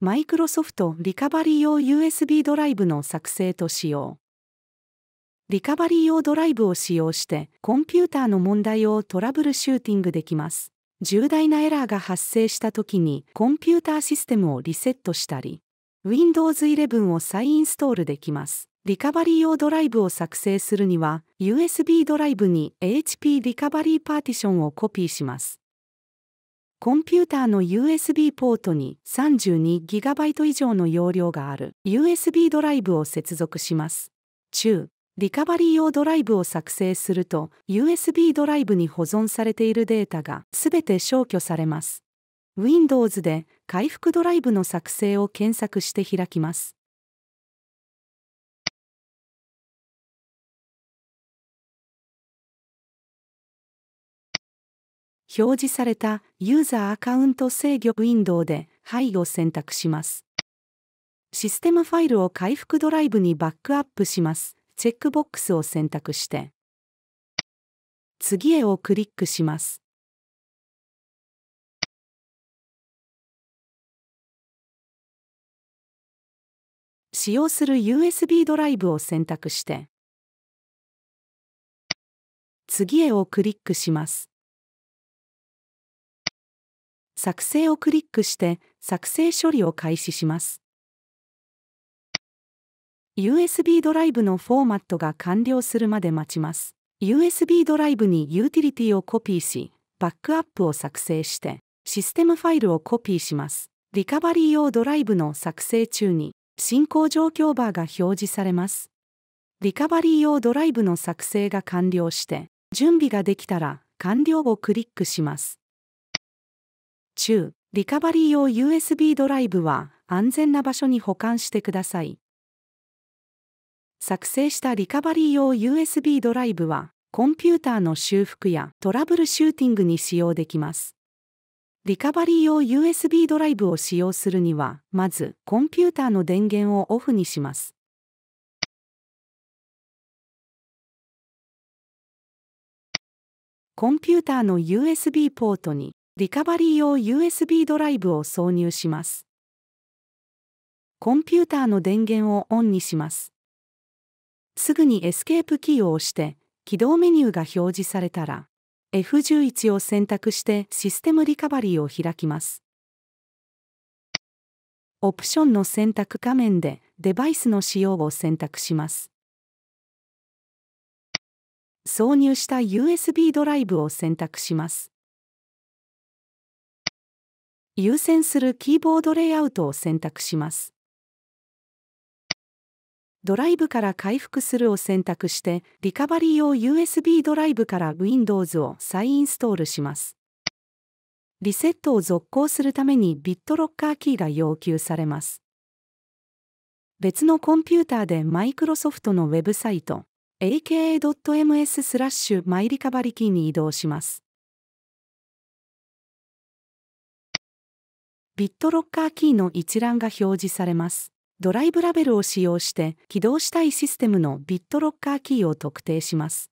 マイクロソフトリカバリー用 USB ドライブの作成と使用。リカバリー用ドライブを使用して、コンピューターの問題をトラブルシューティングできます。重大なエラーが発生した時に、コンピューターシステムをリセットしたり、Windows 11を再インストールできます。リカバリー用ドライブを作成するには、USB ドライブに HP リカバリーパーティションをコピーします。コンピューターの USB ポートに 32GB 以上の容量がある USB ドライブを接続します。中、リカバリー用ドライブを作成すると USB ドライブに保存されているデータがすべて消去されます。Windows で回復ドライブの作成を検索して開きます。表示されたユーザーアカウント制御ウィンドウではいを選択します。システムファイルを回復ドライブにバックアップします。チェックボックスを選択して、次へをクリックします。使用する USB ドライブを選択して、次へをクリックします。作成をクリックして作成処理を開始します。USB ドライブのフォーマットが完了するまで待ちます。USB ドライブにユーティリティをコピーし、バックアップを作成して、システムファイルをコピーします。リカバリー用ドライブの作成中に、進行状況バーが表示されます。リカバリー用ドライブの作成が完了して、準備ができたら、完了をクリックします。中、リカバリー用 USB ドライブは安全な場所に保管してください。作成したリカバリー用 USB ドライブは、コンピューターの修復やトラブルシューティングに使用できます。リカバリー用 USB ドライブを使用するには、まずコンピューターの電源をオフにします。コンピューターの USB ポートにリカバリー用 USB ドライブを挿入します。コンピューターの電源をオンにします。すぐにエスケープキーを押して、起動メニューが表示されたら、F11 を選択してシステムリカバリーを開きます。オプションの選択画面でデバイスの使用を選択します。挿入した USB ドライブを選択します。優先するキーボードレイアウトを選択します。ドライブから回復するを選択して、リカバリー用 USB ドライブから Windows を再インストールします。リセットを続行するためにビットロッカーキーが要求されます。別のコンピューターでマイクロソフトのウェブサイト aka.ms スラッシュマイリカバリキーに移動します。ビットロッカーキーの一覧が表示されます。ドライブラベルを使用して起動したいシステムのビットロッカーキーを特定します。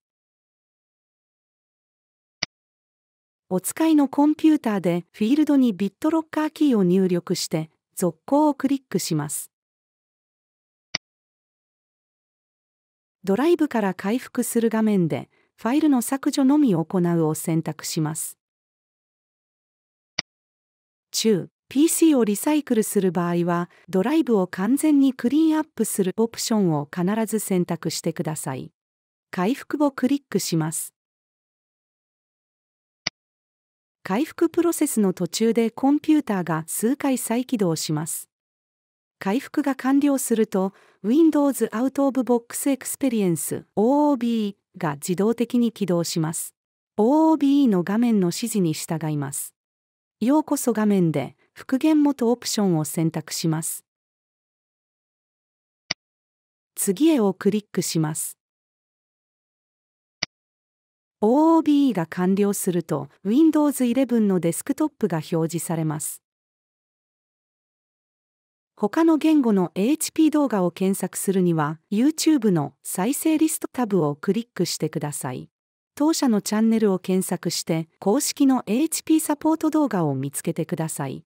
お使いのコンピューターでフィールドにビットロッカーキーを入力して続行をクリックします。ドライブから回復する画面でファイルの削除のみ行うを選択します。中 PC をリサイクルする場合は、ドライブを完全にクリーンアップするオプションを必ず選択してください。回復をクリックします。回復プロセスの途中でコンピューターが数回再起動します。回復が完了すると、Windows Out of Box Experience OOB が自動的に起動します。OOB の画面の指示に従います。ようこそ画面で復元元オプションを選択します。次へをクリックします。OOB が完了すると Windows 11のデスクトップが表示されます。他の言語の HP 動画を検索するには YouTube の再生リストタブをクリックしてください。当社のチャンネルを検索して公式の HP サポート動画を見つけてください。